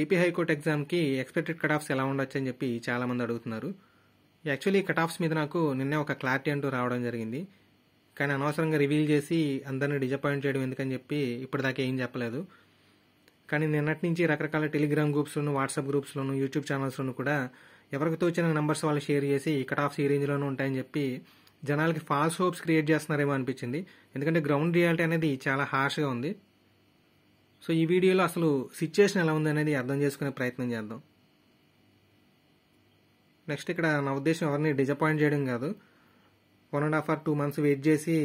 AP high court ఎగ్జామ్కి expected cut offs ఎలా ఉండొచ్చు అని చెప్పి చాలామంది అడుగుతున్నారు యాక్చువల్లీ కట్ ఆఫ్స్ మీద నాకు నిన్నే ఒక క్లారిటీ అంటూ రావడం జరిగింది కానీ అనవసరంగా రివీల్ చేసి అందరిని డిజపాయింట్ చేయడం ఎందుకని చెప్పి ఇప్పటిదాకా ఏం చెప్పలేదు కానీ నిన్నటి నుంచి రకరకాల టెలిగ్రామ్ గ్రూప్స్లోను వాట్సాప్ గ్రూప్స్లోను యూట్యూబ్ ఛానల్స్లోను కూడా ఎవరికి తోచిన నెంబర్స్ వాళ్ళు షేర్ చేసి కట్ ఆఫ్స్ ఈ రేంజ్లోనూ ఉంటాయని చెప్పి జనాలకి ఫాల్స్ హోప్స్ క్రియేట్ చేస్తున్నారేమో అనిపించింది ఎందుకంటే గ్రౌండ్ రియాలిటీ అనేది చాలా హార్ష్గా ఉంది సో ఈ వీడియోలో అసలు సిచ్యుయేషన్ ఎలా అనేది అర్థం చేసుకునే ప్రయత్నం చేద్దాం నెక్స్ట్ ఇక్కడ నా ఉద్దేశం ఎవరిని డిజపాయింట్ చేయడం కాదు one and half or two months wait చేసి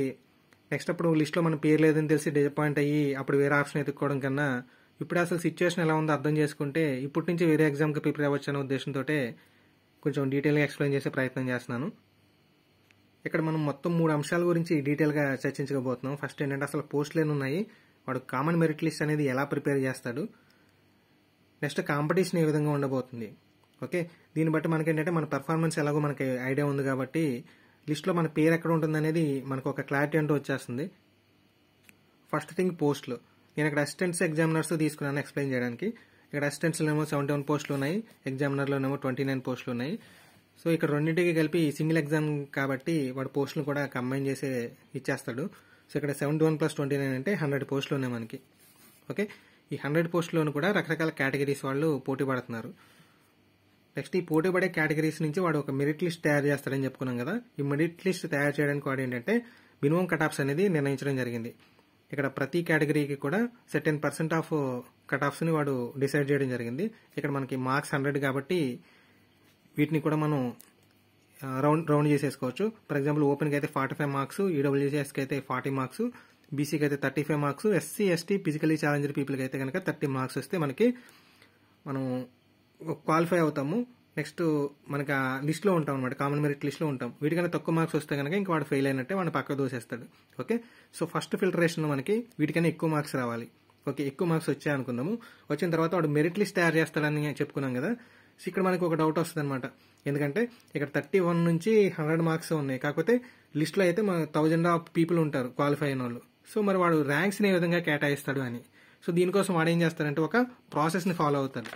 నెక్స్ట్ అప్పుడు లిస్ట్లో మన పేరు లేదని తెలిసి డిజపాయింట్ అయ్యి అప్పుడు వేరే ఆప్షన్ ఎత్తుక్కోవడం కన్నా ఇప్పుడు అసలు సిచ్యువేషన్ ఎలా ఉందో అర్థం చేసుకుంటే ఇప్పటి నుంచి వేరే ఎగ్జామ్కి ప్రిపేర్ అవ్వచ్చు అనే ఉద్దేశంతో కొంచెం డీటెయిల్గా ఎక్స్ప్లెయిన్ చేసే ప్రయత్నం చేస్తున్నాను ఇక్కడ మనం మొత్తం మూడు అంశాల గురించి డీటెయిల్గా చర్చించకపోతున్నాం ఫస్ట్ ఏంటంటే అసలు పోస్ట్లు ఎన్ని ఉన్నాయి వాడు కామన్ మెరిట్ లిస్ట్ అనేది ఎలా ప్రిపేర్ చేస్తాడు నెక్స్ట్ కాంపిటీషన్ ఏ విధంగా ఉండబోతుంది ఓకే దీన్ని బట్టి మనకేంటంటే మన పెర్ఫార్మెన్స్ ఎలాగో మనకి ఐడియా ఉంది కాబట్టి లిస్ట్లో మన పేరు ఎక్కడ ఉంటుంది అనేది మనకు ఒక క్లారిటీ అంటూ వచ్చేస్తుంది ఫస్ట్ థింగ్ పోస్టులు నేను ఇక్కడ అసిస్టెంట్స్ ఎగ్జామినర్స్ తీసుకున్నాను ఎక్స్ప్లెయిన్ చేయడానికి ఇక్కడ అసిస్టెంట్స్లోనేమో సెవెంటీ వన్ పోస్టులు ఉన్నాయి ఎగ్జామినర్లోనేమో ట్వంటీ నైన్ పోస్టులు ఉన్నాయి సో ఇక్కడ రెండింటికి కలిపి సింగిల్ ఎగ్జామ్ కాబట్టి వాడు పోస్టులు కూడా కంబైన్ చేసి ఇచ్చేస్తాడు సో ఇక్కడ seventy one plus twenty nine అంటే హండ్రెడ్ పోస్టులు ఉన్నాయి మనకి ఓకే ఈ హండ్రెడ్ పోస్టులను కూడా రకరకాల కేటగిరీస్ వాళ్ళు పోటీ పడుతున్నారు నెక్స్ట్ ఈ పోటీ పడే కేటగిరీస్ నుంచి వాడు ఒక మెరిట్ లిస్ట్ తయారు చేస్తాడని చెప్పుకున్నాం కదా ఈ మెరిట్ లిస్ట్ తయారు చేయడానికి వాడు ఏంటంటే మినిమం కటాఫ్స్ అనేది నిర్ణయించడం జరిగింది ఇక్కడ ప్రతి కేటగిరీకి కూడా సెటెన్ పర్సెంట్ ఆఫ్ కటాఫ్స్ని వాడు డిసైడ్ చేయడం జరిగింది ఇక్కడ మనకి మార్క్స్ హండ్రెడ్ కాబట్టి వీటిని కూడా మనం రౌండ్ రౌండ్ చేసేసుకోవచ్చు ఫర్ ఎగ్జాంపుల్ ఓపెన్కి అయితే ఫార్టీ ఫైవ్ మార్క్స్ ఈడబ్ల్యూసీఎస్కి అయితే ఫార్టీ మార్క్స్ బీసీకి అయితే thirty five marks SC ST physically challenger పీపుల్కి అయితే కనుక థర్టీ మార్క్స్ వస్తే మనకి మనం క్వాలిఫై అవుతాము నెక్స్ట్ మనకి ఆ లిస్ట్లో ఉంటాం అనమాట కామన్ మెరిట్ లిస్ట్లో ఉంటాం వీటికన్నా తక్కువ మార్క్స్ వస్తే కనుక ఇంకా వాడు ఫెయిల్ అయినట్టే వాడిని పక్క దోసేస్తాడు ఓకే సో ఫస్ట్ ఫిల్టరేషన్లో మనకి వీటికైనా ఎక్కువ మార్క్స్ రావాలి ఓకే ఎక్కువ మార్క్స్ వచ్చాయనుకుందాము వచ్చిన తర్వాత వాడు మెరిట్ లిస్ట్ తయారు చేస్తాడని చెప్పుకున్నాం కదా సో ఇక్కడ మనకు ఒక డౌట్ వస్తుంది అనమాట ఎందుకంటే ఇక్కడ థర్టీ వన్ నుంచి హండ్రెడ్ మార్క్స్ ఉన్నాయి కాకపోతే లిస్ట్లో అయితే మన థౌజండ్ ఆఫ్ పీపుల్ ఉంటారు క్వాలిఫై అయిన వాళ్ళు సో మరి వాడు ర్యాంక్స్ని ఏ విధంగా కేటాయిస్తాడు అని సో దీనికోసం వాడు ఏం చేస్తారంటే ఒక ప్రాసెస్ని ఫాలో అవుతాడు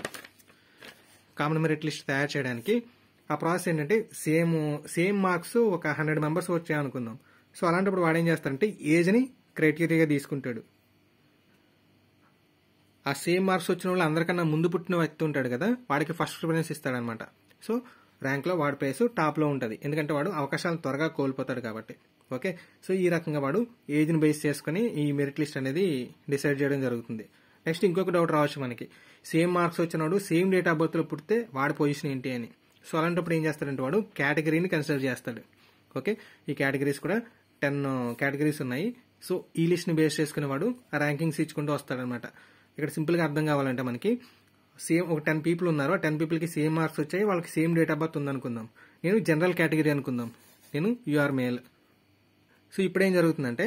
కామన్ మెరిట్ లిస్ట్ తయారు చేయడానికి ఆ ప్రాసెస్ ఏంటంటే సేమ్ సేమ్ మార్క్స్ ఒక హండ్రెడ్ మెంబర్స్ వచ్చాయనుకుందాం సో అలాంటప్పుడు వాడు ఏం చేస్తాడంటే ఏజ్ని క్రైటీరియాగా తీసుకుంటాడు ఆ సేమ్ మార్క్స్ వచ్చిన వాళ్ళు అందరికన్నా ముందు పుట్టిన వ్యక్తి ఉంటాడు కదా వాడికి ఫస్ట్ ప్రిఫరెన్స్ ఇస్తాడనమాట సో ర్యాంక్లో వాడి ప్లేస్ టాప్లో ఉంటుంది ఎందుకంటే వాడు అవకాశాలను త్వరగా కోల్పోతాడు కాబట్టి ఓకే సో ఈ రకంగా వాడు ఏజ్ని బేస్ చేసుకుని ఈ మెరిట్ లిస్ట్ అనేది డిసైడ్ చేయడం జరుగుతుంది నెక్స్ట్ ఇంకొక డౌట్ రావచ్చు మనకి సేమ్ మార్క్స్ వచ్చిన వాడు సేమ్ డేట్ ఆఫ్ బర్త్లో పుడితే వాడి పొజిషన్ ఏంటి అని సో అలాంటప్పుడు ఏం చేస్తాడంటే వాడు కేటగిరీని కన్సిడర్ చేస్తాడు ఓకే ఈ కేటగిరీస్ కూడా టెన్ కేటగిరీస్ uh, ఉన్నాయి సో ఈ లిస్ట్ని బేస్ చేసుకునేవాడు ర్యాంకింగ్స్ ఇచ్చుకుంటూ వస్తాడనమాట ఇక్కడ సింపుల్గా అర్థం కావాలంటే మనకి సేమ్ ఒక టెన్ పీపుల్ ఉన్నారు ఆ టెన్ పీపుల్కి సేమ్ మార్క్స్ వచ్చాయి వాళ్ళకి సేమ్ డేట్ ఆఫ్ బర్త్ ఉందనుకుందాం నేను జనరల్ కేటగిరీ అనుకుందాం నేను యూఆర్ మేల్ సో ఇప్పుడేం జరుగుతుందంటే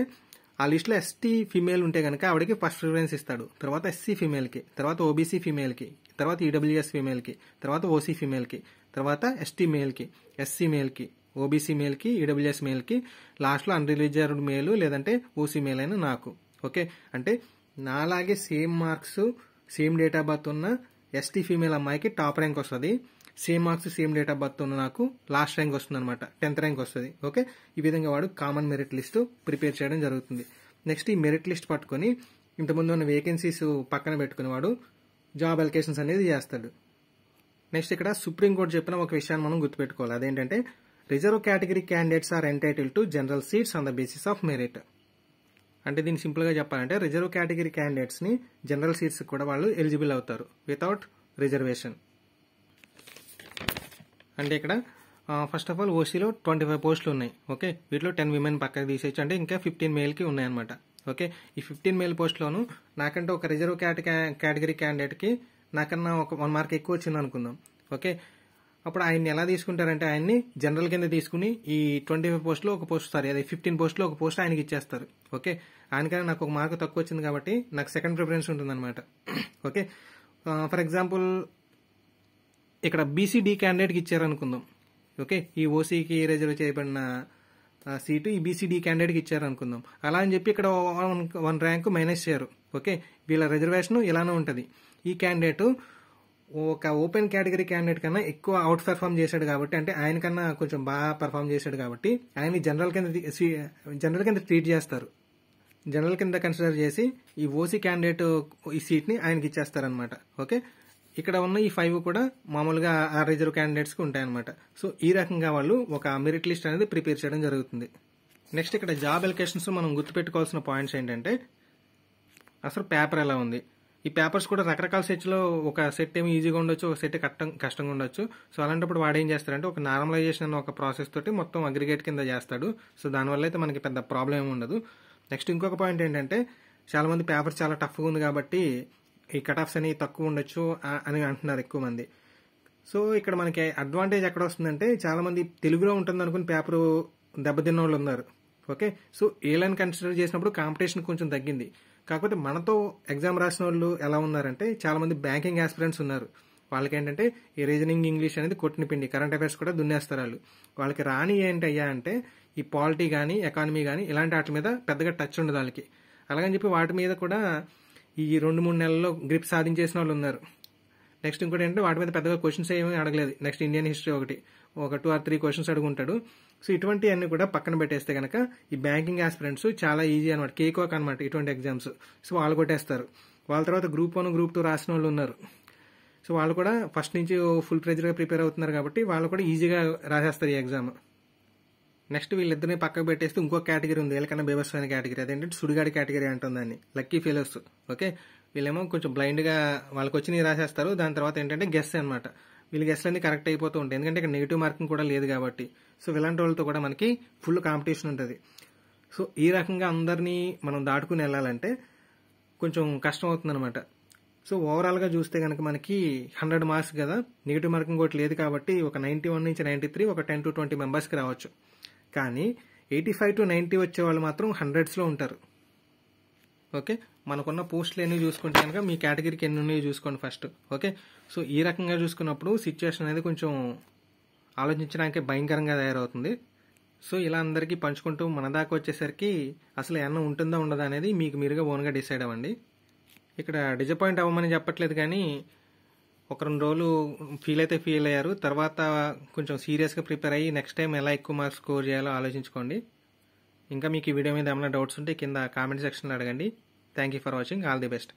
ఆ లిస్ట్లో ఎస్టీ ఫీమేల్ ఉంటే కనుక ఆవిడకి ఫస్ట్ ప్రిఫరెన్స్ ఇస్తాడు తర్వాత ఎస్సీ ఫీమేల్కి తర్వాత ఓబీసీ ఫీమేల్కి తర్వాత ఈడబ్ల్యూఎస్ e ఫీమేల్కి తర్వాత ఓసీ ఫీమేల్కి తర్వాత ఎస్టీ మేల్కి ఎస్సీ మేల్కి ఓబీసీ మేల్కి ఈడబ్ల్యూఎస్ మేల్కి లాస్ట్లో అన్రిలీజర్డ్ మేలు లేదంటే ఓసీ మేల్ అయినా నాకు ఓకే అంటే నాలాగే same marks same date of birth ఉన్న ఎస్టీ ఫీమేల్ అమ్మాయికి టాప్ ర్యాంక్ వస్తుంది same marks same date of birth ఉన్న నాకు లాస్ట్ ర్యాంక్ వస్తుంది అనమాట టెన్త్ ర్యాంక్ వస్తుంది ఓకే ఈ విధంగా వాడు కామన్ మెరిట్ లిస్ట్ ప్రిపేర్ చేయడం జరుగుతుంది నెక్స్ట్ ఈ మెరిట్ లిస్ట్ పట్టుకొని ఇంతకుముందు ఉన్న వేకెన్సీస్ పక్కన పెట్టుకుని వాడు జాబ్ అలికేషన్స్ అనేది చేస్తాడు నెక్స్ట్ ఇక్కడ సుప్రీంకోర్టు చెప్పిన ఒక విషయాన్ని మనం గుర్తుపెట్టుకోవాలి అదేంటంటే reserve category candidates are entitle to general seats on the basis of merit అంటే దీన్ని సింపుల్గా చెప్పాలంటే రిజర్వ్ కేటగిరీ క్యాండిడేట్స్ని జనరల్ సీట్స్ కూడా వాళ్ళు ఎలిజిబుల్ అవుతారు వితౌట్ రిజర్వేషన్ అంటే ఇక్కడ ఫస్ట్ ఆఫ్ ఆల్ ఓసీలో ట్వంటీ ఫైవ్ పోస్టులు ఉన్నాయి ఓకే వీటిలో టెన్ విమెన్ పక్కకు తీసేయచ్చు అంటే ఇంకా ఫిఫ్టీన్ మేల్కి ఉన్నాయన్నమాట ఓకే ఈ ఫిఫ్టీన్ మేల్ పోస్ట్లోను నాకంటే ఒక రిజర్వ్ కేటగిరీ క్యాండిడేట్కి నాకన్నా ఒక వన్ మార్క్ ఎక్కువ వచ్చింది అనుకుందాం ఓకే అప్పుడు ఆయన్ని ఎలా తీసుకుంటారంటే ఆయన్ని జనరల్ కింద తీసుకుని ఈ ట్వంటీ ఫైవ్ పోస్ట్లో ఒక పోస్ట్ సారీ అదే ఫిఫ్టీన్ పోస్ట్లో ఒక పోస్ట్ ఆయనకి ఇచ్చేస్తారు ఓకే ఆయనకైనా నాకు ఒక మార్క్ తక్కువ వచ్చింది కాబట్టి నాకు సెకండ్ ప్రిఫరెన్స్ అనమాట ఓకే ఫర్ ఎగ్జాంపుల్ ఇక్కడ బీసీడీ క్యాండిడేట్కి ఇచ్చారనుకుందాం ఓకే ఈ ఓసీకి రిజర్వ్ చేయబడిన సీటు ఈ బీసీడీ క్యాండిడేట్కి ఇచ్చారనుకుందాం అలా అని చెప్పి ఇక్కడ వన్ ర్యాంకు మైనస్ చేయరు ఓకే వీళ్ళ రిజర్వేషన్ ఇలానే ఉంటుంది ఈ క్యాండిడేట్ ఒక ఓపెన్ కేటగిరీ క్యాండిడేట్ కన్నా ఎక్కువ అవుట్ పెర్ఫామ్ చేశాడు కాబట్టి అంటే ఆయన కన్నా కొంచెం బాగా పెర్ఫామ్ చేశాడు కాబట్టి ఆయన జనరల్ కింద జనరల్ కింద ట్రీట్ చేస్తారు జనరల్ కింద కన్సిడర్ చేసి ఈ ఓసీ క్యాండిడేట్ ఈ సీట్ని ఆయనకి ఇచ్చేస్తారనమాట ఓకే ఇక్కడ ఉన్న ఈ ఫైవ్ కూడా మామూలుగా ఆ రిజర్వ్ క్యాండిడేట్స్కి ఉంటాయన్నమాట సో ఈ రకంగా వాళ్ళు ఒక మెరిట్ లిస్ట్ అనేది ప్రిపేర్ చేయడం జరుగుతుంది నెక్స్ట్ ఇక్కడ జాబ్ ఎలికేషన్స్ మనం గుర్తుపెట్టుకోవాల్సిన పాయింట్స్ ఏంటంటే అసలు పేపర్ ఎలా ఉంది ఈ పేపర్స్ కూడా రకరకాల సెట్లో ఒక సెట్ ఏమి ఈజీగా ఉండొచ్చు ఒక సెట్ కష్టం కష్టంగా ఉండొచ్చు సో అలాంటప్పుడు వాడు ఏం చేస్తారంటే ఒక నార్మలైజేషన్ అనే ఒక ప్రాసెస్ తోటి మొత్తం అగ్రిగేట్ కింద చేస్తాడు సో దానివల్ల అయితే మనకి పెద్ద ప్రాబ్లం ఏమి ఉండదు నెక్స్ట్ ఇంకొక పాయింట్ ఏంటంటే చాలామంది పేపర్ చాలా టఫ్గా ఉంది కాబట్టి ఈ కట్ ఆఫ్స్ అనేవి తక్కువ ఉండొచ్చు అని అంటున్నారు ఎక్కువ మంది సో ఇక్కడ మనకి అడ్వాంటేజ్ ఎక్కడ వస్తుందంటే చాలామంది తెలుగులో ఉంటుంది అనుకుని పేపరు దెబ్బతిన్న వాళ్ళు ఉన్నారు okay so A line consider చేసినప్పుడు కాంపిటీషన్ కొంచెం తగ్గింది కాకపోతే మనతో ఎగ్జామ్ రాసిన వాళ్ళు ఎలా ఉన్నారంటే చాలామంది బ్యాంకింగ్ ఆస్పిరెంట్స్ ఉన్నారు వాళ్ళకి ఏంటంటే ఈ రీజనింగ్ ఇంగ్లీష్ అనేది కొట్టిన పిండి కరెంట్ అఫైర్స్ కూడా దున్నేస్తారు వాళ్ళు వాళ్ళకి రాని ఏంటి అయ్యా అంటే ఈ పాలిటీ కానీ ఎకానమీ కానీ ఇలాంటి వాటి మీద పెద్దగా టచ్ ఉండదు వాళ్ళకి అలాగని చెప్పి వాటి మీద కూడా ఈ రెండు మూడు నెలల్లో గ్రిప్ సాధించేసిన వాళ్ళు ఉన్నారు నెక్స్ట్ ఇంకోటి ఏంటంటే వాటి మీద పెద్దగా క్వశ్చన్స్ ఏమీ అడగలేదు నెక్స్ట్ ఇండియన్ హిస్టరీ ఒకటి ఒక టూ ఆర్ త్రీ క్వశ్చన్స్ అడుగుంటాడు సో అన్ని కూడా పక్కన పెట్టేస్తే కనుక ఈ బ్యాంకింగ్ ఆస్పిరెంట్స్ చాలా ఈజీ అనమాట కేకోక్ అనమాట ఇటువంటి ఎగ్జామ్స్ సో వాళ్ళు కొట్టేస్తారు వాళ్ళ తర్వాత గ్రూప్ వన్ గ్రూప్ టూ రాసిన వాళ్ళు ఉన్నారు సో వాళ్ళు కూడా ఫస్ట్ నుంచి ఫుల్ ప్రెజర్గా ప్రిపేర్ అవుతున్నారు కాబట్టి వాళ్ళు కూడా ఈజీగా రాసేస్తారు ఈ ఎగ్జామ్ నెక్స్ట్ వీళ్ళిద్దరిని పక్కకు పెట్టేస్తే ఇంకో కేటగిరీ ఉంది వీళ్ళకన్నా అయిన కేటగిరీ అదేంటంటే సుడిగాడి కేటగిరీ అంటుంది దాన్ని లక్కీ ఫెలోస్ ఓకే వీళ్ళేమో కొంచెం బ్లైండ్గా వాళ్ళకి వచ్చి రాసేస్తారు దాని తర్వాత ఏంటంటే గెస్ అనమాట వీళ్ళు గెస్ట్లన్నీ కరెక్ట్ అయిపోతూ ఉంటాయి ఎందుకంటే ఇక్కడ నెగిటివ్ మార్కింగ్ కూడా లేదు కాబట్టి సో ఇలాంటి వాళ్ళతో కూడా మనకి ఫుల్ కాంపిటీషన్ ఉంటుంది సో ఈ రకంగా అందరినీ మనం దాటుకుని వెళ్ళాలంటే కొంచెం కష్టం అనమాట సో ఓవరాల్గా చూస్తే కనుక మనకి హండ్రెడ్ మార్క్స్ కదా నెగిటివ్ మార్కింగ్ ఒకటి లేదు కాబట్టి ఒక నైంటీ వన్ నుంచి నైంటీ త్రీ ఒక టెన్ టు ట్వంటీ మెంబర్స్కి రావచ్చు కానీ ఎయిటీ ఫైవ్ టు నైంటీ వచ్చే వాళ్ళు మాత్రం హండ్రెడ్స్లో ఉంటారు ఓకే మనకున్న పోస్టులు ఎన్ని చూసుకుంటే కనుక మీ కేటగిరీకి ఎన్ని ఉన్నాయో చూసుకోండి ఫస్ట్ ఓకే సో ఈ రకంగా చూసుకున్నప్పుడు సిచ్యువేషన్ అనేది కొంచెం ఆలోచించడానికి భయంకరంగా తయారవుతుంది సో ఇలా అందరికీ పంచుకుంటూ మన దాకా వచ్చేసరికి అసలు ఎన్న ఉంటుందా ఉండదా అనేది మీకు మీరుగా ఓన్గా డిసైడ్ అవ్వండి ఇక్కడ డిజపాయింట్ అవ్వమని చెప్పట్లేదు కానీ ఒక రెండు రోజులు ఫీల్ అయితే ఫీల్ అయ్యారు తర్వాత కొంచెం సీరియస్గా ప్రిపేర్ అయ్యి నెక్స్ట్ టైం ఎలా ఎక్కువ మార్క్స్ స్కోర్ చేయాలో ఆలోచించుకోండి ఇంకా మీకు ఈ వీడియో మీద ఏమైనా డౌట్స్ ఉంటే కింద కామెంట్ సెక్షన్లో అడగండి Thank you for watching. All the best.